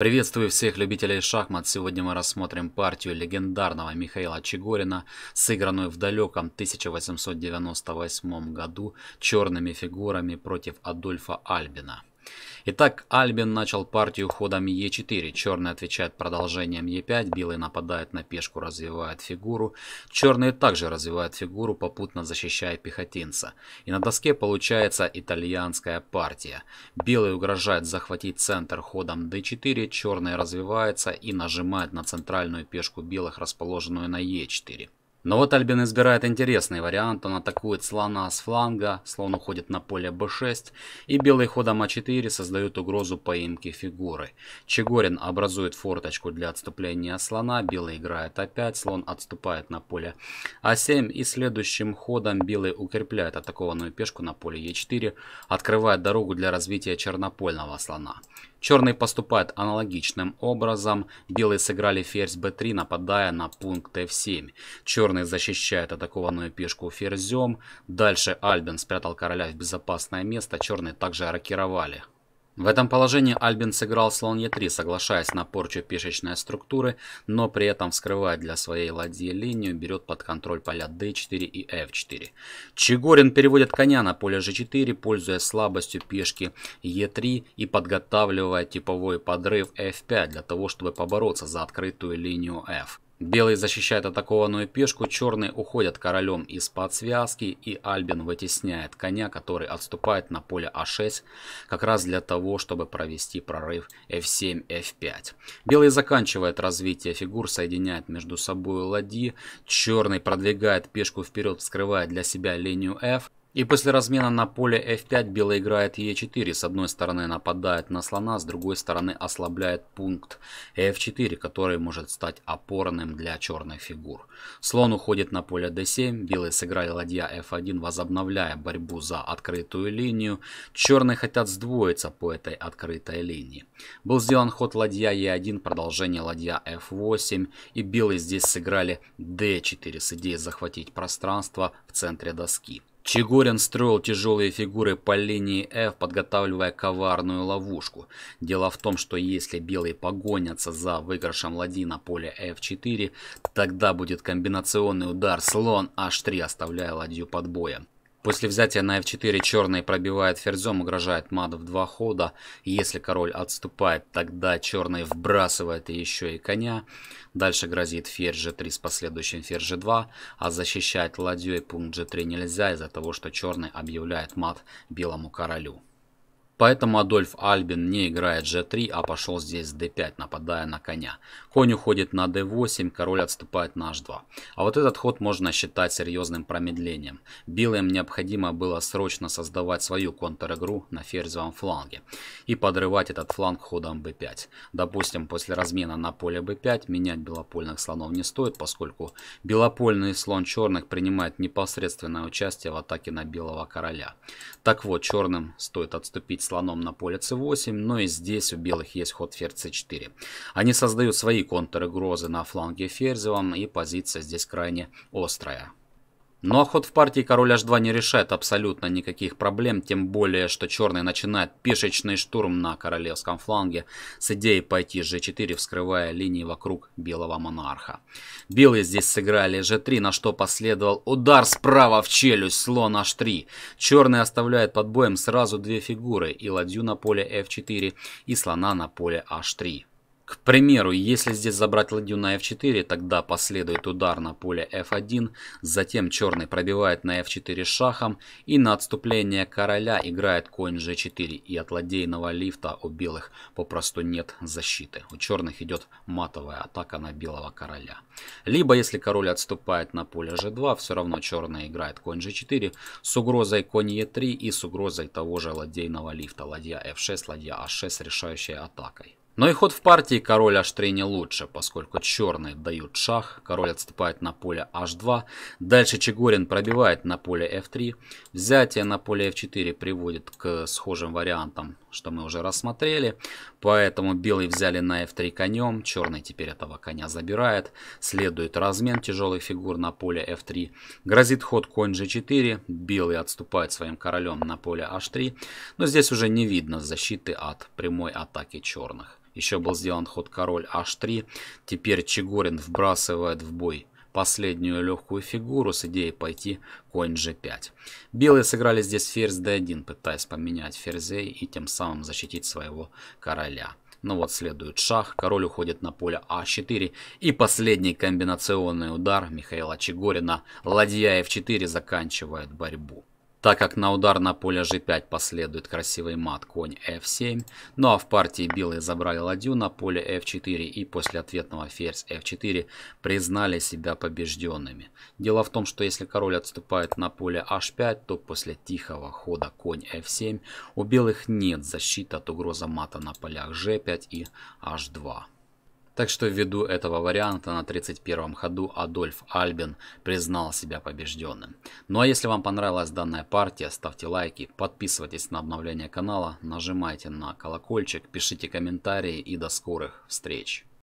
Приветствую всех любителей шахмат. Сегодня мы рассмотрим партию легендарного Михаила Чегорина, сыгранную в далеком 1898 году черными фигурами против Адольфа Альбина. Итак, Альбин начал партию ходом Е4. Черный отвечает продолжением Е5, белый нападает на пешку, развивает фигуру. Черные также развивают фигуру, попутно защищая пехотинца. И на доске получается итальянская партия. Белый угрожает захватить центр ходом D4, черный развивается и нажимает на центральную пешку белых, расположенную на Е4. Но вот Альбин избирает интересный вариант. Он атакует слона с фланга, слон уходит на поле b6, и белый ходом a 4 создают угрозу поимки фигуры. Чегорин образует форточку для отступления слона, белый играет 5 слон отступает на поле a а 7 и следующим ходом белый укрепляет атакованную пешку на поле e4, открывая дорогу для развития чернопольного слона. Черные поступают аналогичным образом. Белые сыграли ферзь b3, нападая на пункт f7. Черные защищают атакованную пешку ферзем. Дальше Альбин спрятал короля в безопасное место. Черные также аркировали. В этом положении Альбин сыграл слон Е3, соглашаясь на порчу пешечной структуры, но при этом вскрывает для своей ладьи линию, берет под контроль поля D4 и F4. Чегорин переводит коня на поле G4, пользуясь слабостью пешки Е3 и подготавливая типовой подрыв F5 для того, чтобы побороться за открытую линию F. Белые защищают атакованную пешку, черные уходят королем из-под связки, и Альбин вытесняет коня, который отступает на поле А6, как раз для того, чтобы провести прорыв F7, F5. Белый заканчивает развитие фигур, соединяет между собой ладьи, черный продвигает пешку вперед, вскрывая для себя линию F, и после размена на поле f5 белый играет e4, с одной стороны нападает на слона, с другой стороны ослабляет пункт f4, который может стать опорным для черных фигур. Слон уходит на поле d7, белые сыграли ладья f1, возобновляя борьбу за открытую линию. Черные хотят сдвоиться по этой открытой линии. Был сделан ход ладья e1, продолжение ладья f8, и белые здесь сыграли d4 с идеей захватить пространство в центре доски. Чегорин строил тяжелые фигуры по линии F, подготавливая коварную ловушку. Дело в том, что если белые погонятся за выигрышем ладьи на поле F4, тогда будет комбинационный удар слон H3, оставляя ладью под боем. После взятия на f4 черные пробивают ферзем, угрожает мат в два хода. Если король отступает, тогда черные вбрасывают еще и коня. Дальше грозит ферзь g3 с последующим ферзь g2. А защищать ладьей пункт g3 нельзя из-за того, что черные объявляют мат белому королю. Поэтому Адольф Альбин не играет g3, а пошел здесь d5, нападая на коня. Конь уходит на d8, король отступает на h2. А вот этот ход можно считать серьезным промедлением. Белым необходимо было срочно создавать свою контр-игру на ферзевом фланге и подрывать этот фланг ходом b5. Допустим, после размена на поле b5 менять белопольных слонов не стоит, поскольку белопольный слон черных принимает непосредственное участие в атаке на белого короля. Так вот, черным стоит отступить слоном на поле c8, но и здесь у белых есть ход ферзь c4. Они создают свои контуры грозы на фланге ферзевом, и позиция здесь крайне острая. Но ход в партии король h2 не решает абсолютно никаких проблем, тем более, что черный начинает пешечный штурм на королевском фланге с идеей пойти g4, вскрывая линии вокруг белого монарха. Белые здесь сыграли g3, на что последовал удар справа в челюсть, слон h3. Черный оставляет под боем сразу две фигуры, и ладью на поле f4 и слона на поле h3. К примеру, если здесь забрать ладью на f4, тогда последует удар на поле f1, затем черный пробивает на f4 шахом, и на отступление короля играет конь g4, и от ладейного лифта у белых попросту нет защиты. У черных идет матовая атака на белого короля. Либо если король отступает на поле g2, все равно черный играет конь g4 с угрозой конь e3 и с угрозой того же ладейного лифта, ладья f6, ладья h6 а решающей атакой. Но и ход в партии король h3 не лучше, поскольку черные дают шах, король отступает на поле h2, дальше Чегорин пробивает на поле f3, взятие на поле f4 приводит к схожим вариантам, что мы уже рассмотрели, поэтому белые взяли на f3 конем, черный теперь этого коня забирает, следует размен тяжелых фигур на поле f3, грозит ход конь g4, белый отступает своим королем на поле h3, но здесь уже не видно защиты от прямой атаки черных. Еще был сделан ход король h3. Теперь Чегорин вбрасывает в бой последнюю легкую фигуру с идеей пойти конь g5. Белые сыграли здесь ферзь d1, пытаясь поменять ферзей и тем самым защитить своего короля. Ну вот следует шах, король уходит на поле А4 и последний комбинационный удар Михаила Чегорина, ладья F4 заканчивает борьбу. Так как на удар на поле g5 последует красивый мат конь f7, ну а в партии белые забрали ладью на поле f4 и после ответного ферзь f4 признали себя побежденными. Дело в том, что если король отступает на поле h5, то после тихого хода конь f7 у белых нет защиты от угрозы мата на полях g5 и h2. Так что ввиду этого варианта на 31 ходу Адольф Альбин признал себя побежденным. Ну а если вам понравилась данная партия, ставьте лайки, подписывайтесь на обновление канала, нажимайте на колокольчик, пишите комментарии и до скорых встреч.